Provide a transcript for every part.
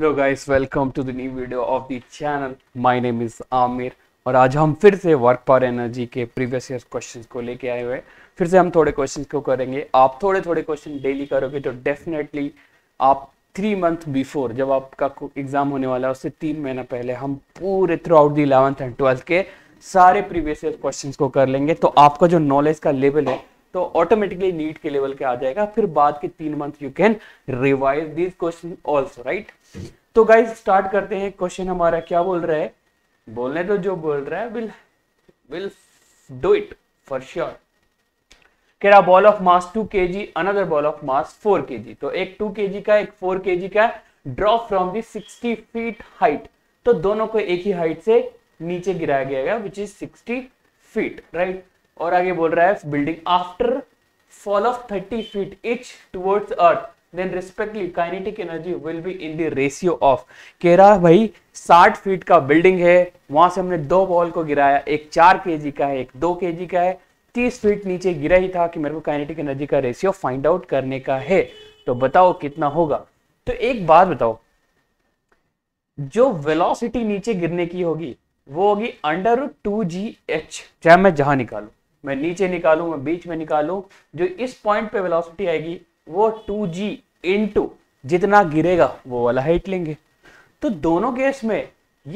Hello guys welcome to the new video of the channel my name is Aamir और आज हम फिर से वर्क पावर एनर्जी के प्रीवियस ईयर क्वेश्चन को लेके आए हुए फिर से हम थोड़े क्वेश्चन को करेंगे आप थोड़े थोड़े क्वेश्चन डेली करोगे तो डेफिनेटली आप थ्री मंथ बिफोर जब आपका एग्जाम होने वाला है उससे तीन महीना पहले हम पूरे throughout the eleventh and twelfth के सारे प्रीवियस ईयर क्वेश्चन को कर लेंगे तो आपका जो नॉलेज का लेवल है तो ऑटोमेटिकली नीट के लेवल के आ जाएगा फिर बाद के तीन month you can revise this question also right तो गाइज स्टार्ट करते हैं क्वेश्चन हमारा क्या बोल रहा है बोलने तो जो बोल रहा है will will do it for sure कह रहा ball of mass two K G another ball of mass four K G तो एक टू के जी का एक फोर के जी का drop from the sixty feet height तो दोनों को एक ही हाइट से नीचे गिराया गया which is sixty feet right और आगे बोल रहा है building after fall of thirty feet each towards earth then respectively kinetic energy will be in the ratio of कह रहा भाई साठ फीट का बिल्डिंग है वहां से हमने दो बॉल को गिराया एक चार के का है एक दो के का है तीस फीट नीचे गिरा ही था कि मेरे को काइनेटिक एनर्जी का रेशियो फाइंड आउट करने का है तो बताओ कितना होगा तो एक बात बताओ जो वेलोसिटी नीचे गिरने की होगी वो होगी अंडर टू जी एच चाहे मैं जहां निकालू मैं नीचे निकालू मैं बीच में निकालू जो इस पॉइंट पे वेलोसिटी आएगी वो टू जी जितना गिरेगा वो वाला हाइट लेंगे तो दोनों केस में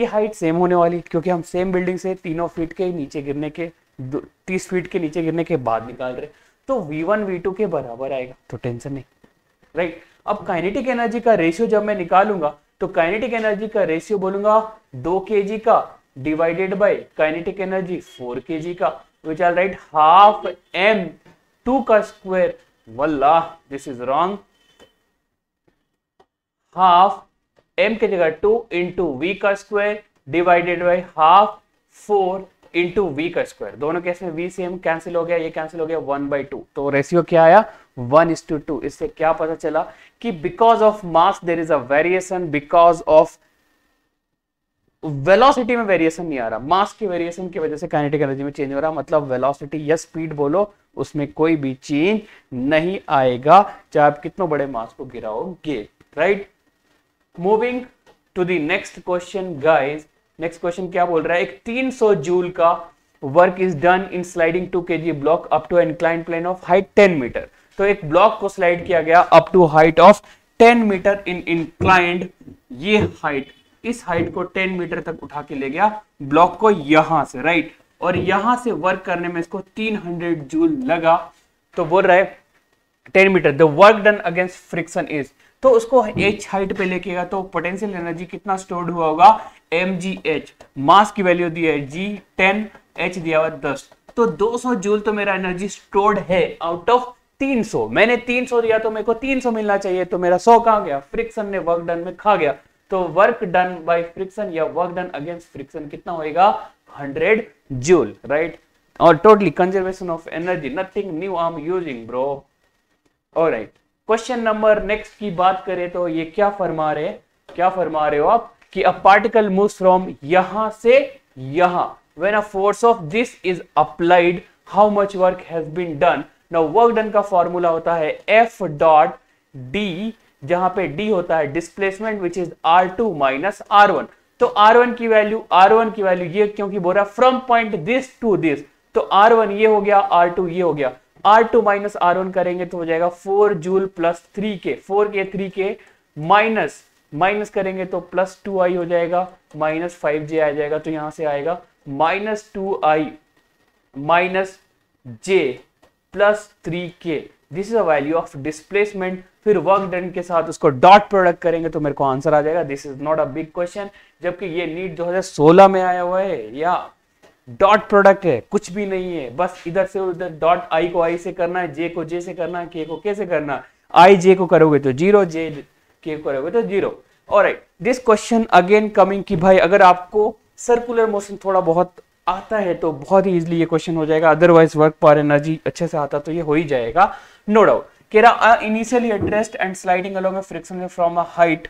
ये हाइट सेम होने वाली क्योंकि हम सेम बिल्डिंग से तीनों फीट के नीचे गिरने के तीस फीट के नीचे गिरने के बाद निकाल रहे तो वी टू के बराबर आएगा तो टेंशन नहीं राइट अब काइनेटिक एनर्जी का रेशियो जब मैं निकालूंगा तो काइनेटिक एनर्जी का रेशियो बोलूंगा दो के का divided by kinetic energy four K का which I'll write half m 2 ka square. Wallah, this is wrong. Half m की जगह 2 इंटू वी का square divided by half 4 into V का square दोनों केस में वी से M cancel हो गया ये कैंसिल हो गया 1 बाई टू तो रेशियो क्या आया 1 इज टू टू इससे क्या पता चला कि because of mass there is a variation because of velocity में वेरिएशन नहीं आ रहा मास के वेरिएशन की वजह से काइनेटिक एनर्जी में चेंज हो रहा मतलब वेलोसिटी या स्पीड बोलो उसमें कोई भी चेंज नहीं आएगा चाहे आप कितनों बड़े मास को गिराओगे right moving to the next question guys next question क्या बोल रहा है एक 300 जूल का work is done in sliding two K G block up to inclined plane of height ten metre तो एक ब्लॉक को स्लाइड किया गया up to height of ten metre in inclined ये हाइट इस हाइट को 10 मीटर तक उठा के ले गया ब्लॉक को यहां से राइट और यहां से वर्क करने में इसको 300 जूल लगा तो बोल रहा है 10 metre the work done against friction is तो उसको एच हाइट पे लेके गया तो पोटेंशियल एनर्जी कितना स्टोर्ड हुआ होगा एम जी एच मास की वैल्यू दी है जी टेन एच दिया हुआ दस तो 200 जूल तो मेरा एनर्जी स्टोर्ड है आउट ऑफ 300 मैंने 300 दिया तो मेरे को 300 मिलना चाहिए तो मेरा 100 कहां गया फ्रिक्शन ने वर्क डन में खा गया तो वर्क डन बाय फ्रिक्शन या वर्क डन अगेंस्ट फ्रिक्शन कितना होएगा 100 जूल राइट और totally conservation of energy nothing new I am using bro alright question number next की बात करें तो ये क्या फरमा रहे क्या फरमा रहे हो आप कि अ पार्टिकल मूव्स फ्रॉम यहां से यहां when a force of this is applied how much work has been done now work done का फॉर्मूला होता है एफ डॉट डी जहां पे डी होता है displacement which is R two minus R one तो आर वन की value R one की वैल्यू ये क्योंकि बोल रहा है from point this to this तो आर वन ये हो गया आर टू ये हो गया R two minus R one करेंगे तो हो जाएगा four joule plus three K four K three K minus minus करेंगे तो प्लस टू आई हो जाएगा माइनस फाइव जे आ जाएगा तो यहां से आएगा minus two I minus J plus three K this is a value of displacement फिर वर्क डन के साथ उसको डॉट प्रोडक्ट करेंगे तो मेरे को आंसर आ जाएगा this is not a big question जबकि ये नीट 2016 में आया हुआ है या डॉट प्रोडक्ट है कुछ भी नहीं है बस इधर से उधर डॉट आई को आई से करना है जे को जे से करना है के को के से करना आई जे को करोगे तो जीरो जे के करोगे तो जीरो और दिस क्वेश्चन अगेन कमिंग की भाई अगर आपको सर्कुलर मोशन थोड़ा बहुत आता है तो बहुत ही इजिली ये क्वेश्चन हो जाएगा अदरवाइज वर्क पर एनर्जी अच्छे से आता तो ये हो ही जाएगा no no doubt Kera are initially at and sliding along a friction from a height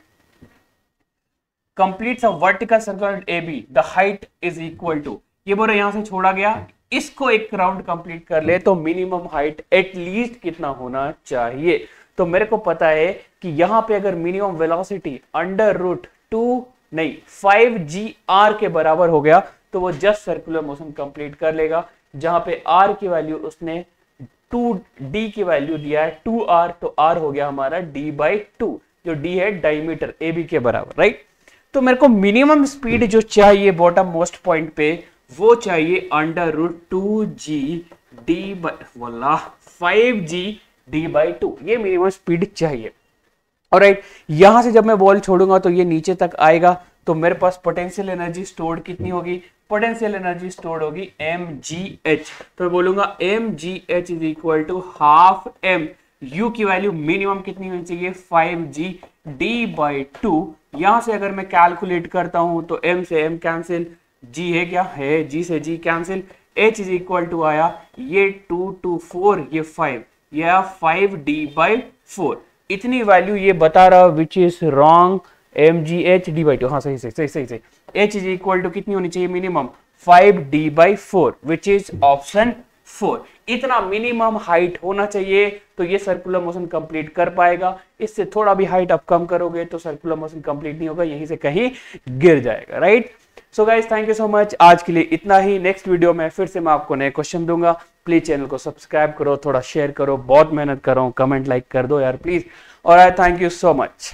completes a vertical circle at AB. The height is equal to. ये यहां से छोड़ा गया इसको एक राउंड कंप्लीट कर ले तो मिनिमम हाइट एटलीस्ट कितना होना चाहिए तो मेरे को पता है कि यहां पे अगर minimum velocity under root two नहीं फाइव जी आर के बराबर हो गया तो वो जस्ट सर्कुलर मोशन कंप्लीट कर लेगा जहां पे आर की वैल्यू उसने टू डी की वैल्यू दिया है टू आर तो आर हो गया हमारा डी बाई टू जो डी है डायमीटर ए बी के बराबर राइट तो मेरे को मिनिमम स्पीड जो चाहिए बॉटम मोस्ट पॉइंट पे वो चाहिए under root two G D बोला five G D by two ये मिनिमम स्पीड चाहिए और राइट यहां से जब मैं बॉल छोड़ूंगा तो ये नीचे तक आएगा तो मेरे पास पोटेंशियल एनर्जी स्टोर्ड कितनी होगी पोटेंशियल एनर्जी स्टोर्ड होगी एम जी एच तो मैं बोलूंगा M G H is equal to half M U की वैल्यू मिनिमम कितनी होनी चाहिए five G D by two यहां से अगर मैं कैलकुलेट करता हूं तो एम से एम कैंसिल जी है क्या है जी से G cancel H is equal to आया ये टू टू फोर ये फाइव यह फाइव डी बाई फोर इतनी वैल्यू ये बता रहा which is wrong M G H D by two हाँ सही सही सही सही सही एच इज इक्वल टू कितनी होनी चाहिए minimum five D by four which is option four इतना मिनिमम हाइट होना चाहिए तो ये सर्कुलर मोशन कंप्लीट कर पाएगा इससे थोड़ा भी हाइट आप कम करोगे तो सर्कुलर मोशन कंप्लीट नहीं होगा यहीं से कहीं गिर जाएगा right so guys thank you so much आज के लिए इतना ही नेक्स्ट वीडियो में फिर से मैं आपको नए क्वेश्चन दूंगा प्लीज चैनल को सब्सक्राइब करो थोड़ा शेयर करो बहुत मेहनत करो कमेंट लाइक कर दो यार प्लीज और I thank you so much